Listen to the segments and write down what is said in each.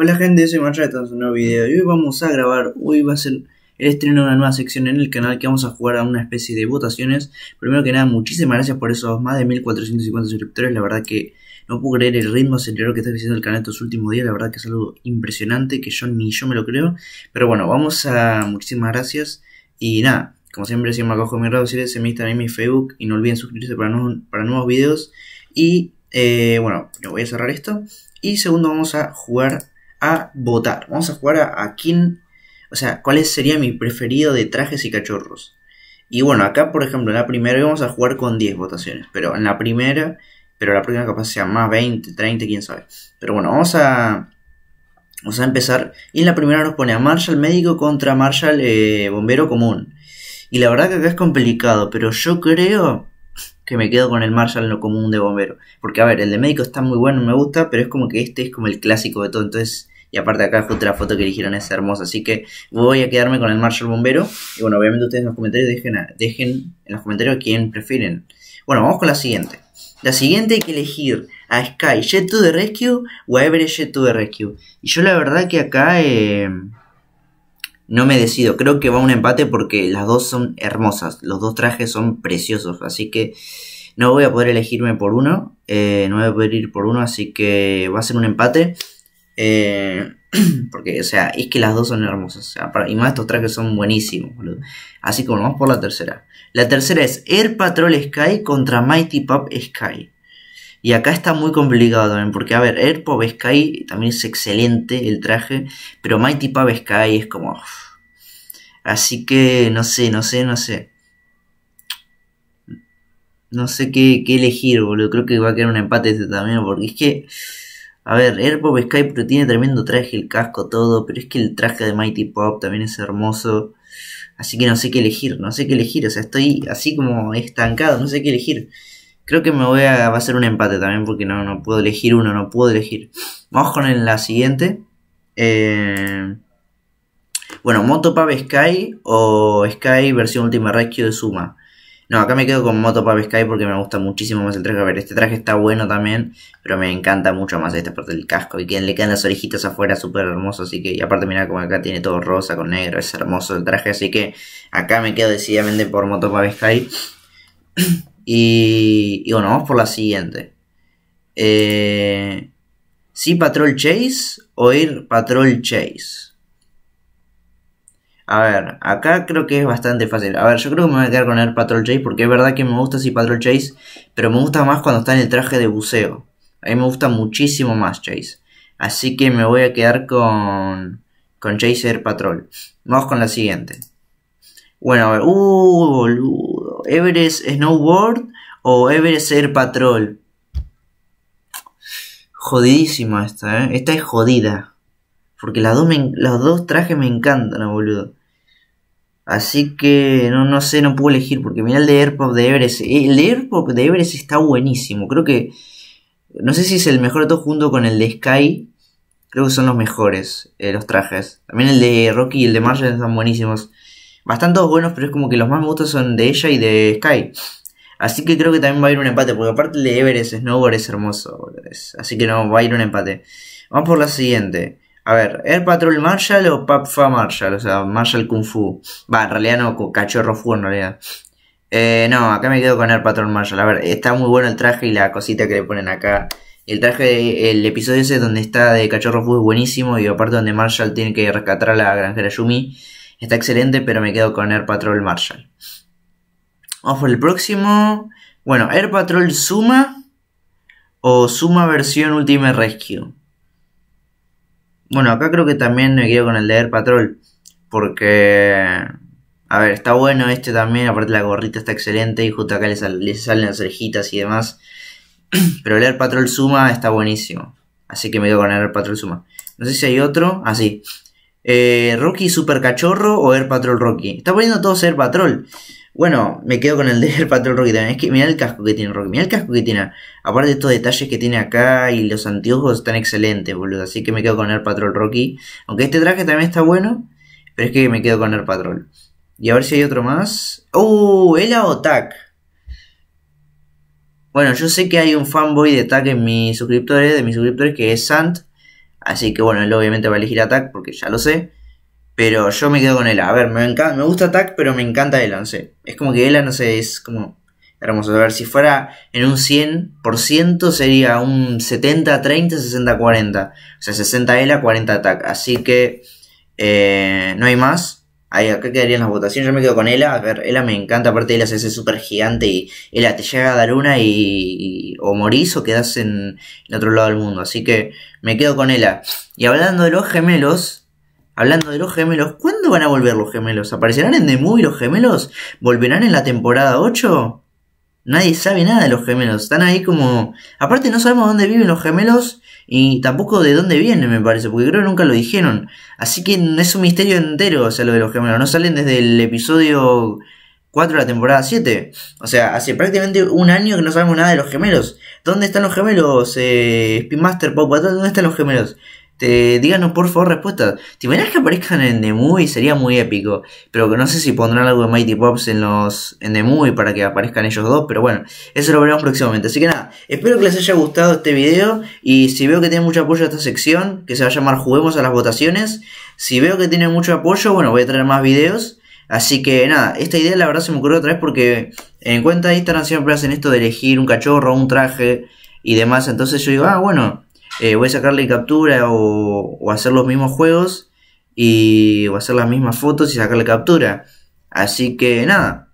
Hola gente, soy Es un nuevo video y hoy vamos a grabar, hoy va a ser el estreno de una nueva sección en el canal que vamos a jugar a una especie de votaciones. Primero que nada, muchísimas gracias por esos más de 1450 suscriptores, la verdad que no puedo creer el ritmo acelerado que está creciendo el canal estos últimos días, la verdad que es algo impresionante que yo ni yo me lo creo. Pero bueno, vamos a muchísimas gracias y nada, como siempre, siempre me acojo mi radio, si se mi Instagram y mi Facebook y no olviden suscribirse para, nuevos videos y... Eh, bueno, bueno, voy a cerrar esto. Y segundo, vamos a jugar a votar. Vamos a jugar a, quién, o sea, cuál sería mi preferido de trajes y cachorros. Y bueno, acá por ejemplo, en la primera vamos a jugar con 10 votaciones, pero en la primera, pero la primera capaz sea más 20, 30, quién sabe. Pero bueno, vamos a, vamos a empezar. Y en la primera nos pone a Marshall médico contra Marshall eh, bombero común. Y la verdad que acá es complicado, pero yo creo que me quedo con el Marshall lo común de bombero. Porque, a ver, el de médico está muy bueno, me gusta, pero es como que este es como el clásico de todo. Entonces, y aparte acá justo la foto que eligieron es hermosa. Así que voy a quedarme con el Marshall bombero. Y bueno, obviamente ustedes en los comentarios dejen, dejen en los comentarios quién prefieren. Bueno, vamos con la siguiente. La siguiente hay que elegir a Sky Jet to the Rescue o a Everest Jet to the Rescue. Y yo la verdad que acá... Eh, no me decido, creo que va a un empate porque las dos son hermosas, los dos trajes son preciosos, así que no voy a poder elegirme por uno, eh, no voy a poder ir por uno, así que va a ser un empate. Eh, porque, o sea, es que las dos son hermosas. y más estos trajes son buenísimos, Así que vamos por la tercera. La tercera es Air Patrol Sky contra Mighty Pop Sky. Y acá está muy complicado también, porque a ver, Erpo Sky también es excelente el traje, pero Mighty Pop Sky es como. Así que no sé, no sé, no sé. No sé qué, qué elegir, boludo. Creo que va a quedar un empate este también, porque es que. A ver, Airpop Sky pero tiene tremendo traje, el casco, todo, pero es que el traje de Mighty Pop también es hermoso. Así que no sé qué elegir, no sé qué elegir, o sea, estoy así como estancado, no sé qué elegir. Creo que me voy a, va a hacer un empate también porque no, no puedo elegir uno, no puedo elegir. Vamos con la siguiente. Eh, bueno, Motopub Sky o Sky versión Ultimate Rescue de Suma. No, acá me quedo con moto Motopub Sky porque me gusta muchísimo más el traje. A ver, este traje está bueno también, pero me encanta mucho más esta parte del casco. Y que le quedan las orejitas afuera, súper hermoso. Así que, aparte, mira como acá tiene todo rosa con negro, es hermoso el traje. Así que acá me quedo decididamente por Motopub Sky. Y, y bueno, vamos por la siguiente. Si eh, ¿Sí Patrol Chase o ir Patrol Chase? A ver, acá creo que es bastante fácil. A ver, yo creo que me voy a quedar con Air Patrol Chase porque es verdad que me gusta si Patrol Chase, pero me gusta más cuando está en el traje de buceo. A mí me gusta muchísimo más Chase. Así que me voy a quedar con, con Chase Air Patrol. Vamos con la siguiente. Bueno, a ver. Uh, Everest Snowboard o Everest Air Patrol. Jodidísima esta, ¿eh? Esta es jodida. Porque los dos trajes me encantan, boludo. Así que no, no sé, no puedo elegir. Porque mira el de Airpop de Everest. Eh, el de Airpop de Everest está buenísimo. Creo que. No sé si es el mejor de junto con el de Sky. Creo que son los mejores eh, los trajes. También el de Rocky y el de Marshall están buenísimos. Bastante todos buenos, pero es como que los más me gustan son de ella y de Sky. Así que creo que también va a ir un empate, porque aparte de Everest Snowboard es hermoso. así que no, va a ir un empate. Vamos por la siguiente. A ver, ¿Air Patrol Marshall o Papfa Marshall? O sea, Marshall Kung Fu. Va, en realidad no, Cachorro Fu en realidad. Eh, no, acá me quedo con Air Patrol Marshall. A ver, está muy bueno el traje y la cosita que le ponen acá. El traje, el episodio ese donde está de Cachorro Fu es buenísimo y aparte donde Marshall tiene que rescatar a la granjera Yumi Está excelente, pero me quedo con Air Patrol Marshall. Vamos por el próximo. Bueno, Air Patrol Suma o Suma versión Ultimate Rescue. Bueno, acá creo que también me quedo con el de Air Patrol. Porque. A ver, está bueno este también. Aparte, la gorrita está excelente. Y justo acá le, salen las orejitas y demás. Pero el Air Patrol Suma está buenísimo. Así que me quedo con el Air Patrol Suma. No sé si hay otro. Ah, sí. Eh, Rocky Super Cachorro o Air Patrol Rocky. Está poniendo todos Air Patrol. Bueno, me quedo con el de Air Patrol Rocky también. Es que mira el casco que tiene Rocky, mira el casco que tiene. Aparte de estos detalles que tiene acá y los anteojos están excelentes, boludo. Así que me quedo con Air Patrol Rocky. Aunque este traje también está bueno, pero es que me quedo con Air Patrol. Y a ver si hay otro más. ¡Oh! ¡Uh! o Tac. Bueno, yo sé que hay un fanboy de Tac en mis suscriptores, de mis suscriptores, que es Sant. Así que bueno, él obviamente va a elegir Attack porque ya lo sé. Pero yo me quedo con Ela. A ver, me, me gusta Attack, pero me encanta no sé. Es como que Ela, no sé, es como hermoso. A ver, si fuera en un 100% sería un 70, 30, 60, 40. O sea, 60 Ela, 40 Attack. Así que eh, no hay más. Ahí, acá quedarían las votaciones. Yo me quedo con Ela. A ver, Ela me encanta. Aparte, Ela se ese súper gigante. Y Ela te llega a dar una y, o morís o quedás en el otro lado del mundo. Así que me quedo con Ela. Y hablando de los gemelos. Hablando de los gemelos, ¿cuándo van a volver los gemelos? ¿Aparecerán en The Movie los gemelos? ¿Volverán en la temporada 8? Nadie sabe nada de los gemelos. Están ahí como. Aparte, no sabemos dónde viven los gemelos y tampoco de dónde vienen, me parece, porque creo que nunca lo dijeron. Así que es un misterio entero, o sea, lo de los gemelos. No salen desde el episodio 4 de la temporada 7. O sea, hace prácticamente un año que no sabemos nada de los gemelos. ¿Dónde están los gemelos, eh, master Pop ¿Dónde están los gemelos? Te, este, díganos por favor respuestas. ¿Te imaginas que aparezcan en The Movie? Sería muy épico. Pero que no sé si pondrán algo de Mighty Pops en los en The Movie para que aparezcan ellos dos. Pero bueno, eso lo veremos próximamente. Así que nada, espero que les haya gustado este video. Y si veo que tiene mucho apoyo a esta sección, que se va a llamar Juguemos a las votaciones. Si veo que tiene mucho apoyo, bueno, voy a traer más videos. Así que nada, esta idea la verdad se me ocurrió otra vez porque en cuenta de Instagram siempre hacen esto de elegir un cachorro, un traje y demás. Entonces yo digo, ah, bueno, eh, voy a sacarle captura o, hacer los mismos juegos y o hacer las mismas fotos y sacarle captura. Así que nada,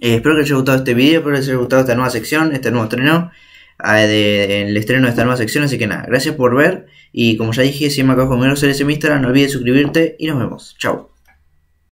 eh, espero que les haya gustado este video, espero que les haya gustado esta nueva sección, este nuevo estreno, ah, el estreno de esta nueva sección. Así que nada, gracias por ver y como ya dije, si me acabo de comer, en Instagram, no olvides suscribirte y nos vemos. Chao.